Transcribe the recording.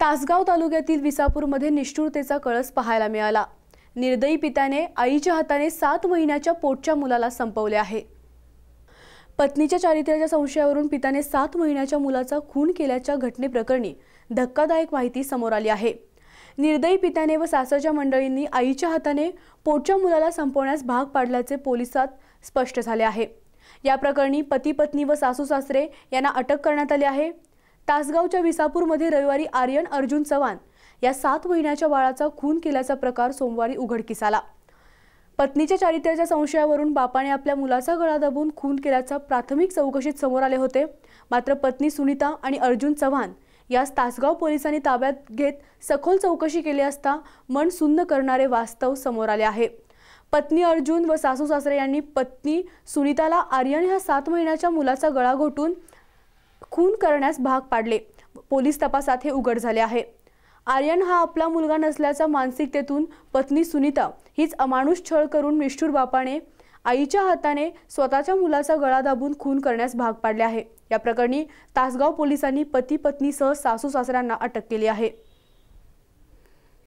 तासगाव तालुक्यातील विसापूरमध्ये निष्ठुरतेचा कळस पाहायला मिळाला निर्दयी पित्याने आईच्या हाताने सात महिन्याच्या पोटच्या मुलाला संपवले आहे पत्नीच्या चारित्र्याच्या संशयावरून पित्याने सात महिन्याच्या मुलाचा खून केल्याच्या घटनेप्रकरणी धक्कादायक माहिती समोर आली आहे निर्दयी पित्याने व सासरच्या मंडळींनी आईच्या हाताने पोटच्या मुलाला संपवण्यास भाग पाडल्याचे पोलिसात स्पष्ट झाले आहे या प्रकरणी पती पत्नी व सासू सासरे यांना अटक करण्यात आली आहे तासगावच्या विसापूरमध्ये रविवारी आर्यन अर्जुन चव्हाण या सात महिन्याच्या बाळाचा खून केल्याचा प्रकार सोमवारी उघडकीस आला पत्नीच्या चारित्र्याच्या संशयावरून बापाने आपल्या मुलाचा गळा दाबून खून केल्याचा प्राथमिक चौकशीत समोर आले होते मात्र पत्नी सुनीता आणि अर्जुन चव्हाण यास तासगाव पोलिसांनी ताब्यात घेत सखोल चौकशी केली असता मन सुन्न करणारे वास्तव समोर आले आहे पत्नी अर्जुन व सासू सासरे यांनी पत्नी सुनीताला आर्यन ह्या सात महिन्याच्या मुलाचा गळा घोटून खून करण्यास भाग पाडले पोलीस तपासात हे उघड झाले आहे आर्यन हा आपला मुलगा नसल्याचा मानसिकतेतून पत्नी सुनीता हीच अमानुष छळ करून निष्ठूर बापाने आईच्या हाताने स्वतःच्या मुलाचा गळा दाबून खून करण्यास भाग पाडले आहे या प्रकरणी तासगाव पोलिसांनी पती पत्नीसह सासू सासऱ्यांना अटक केली आहे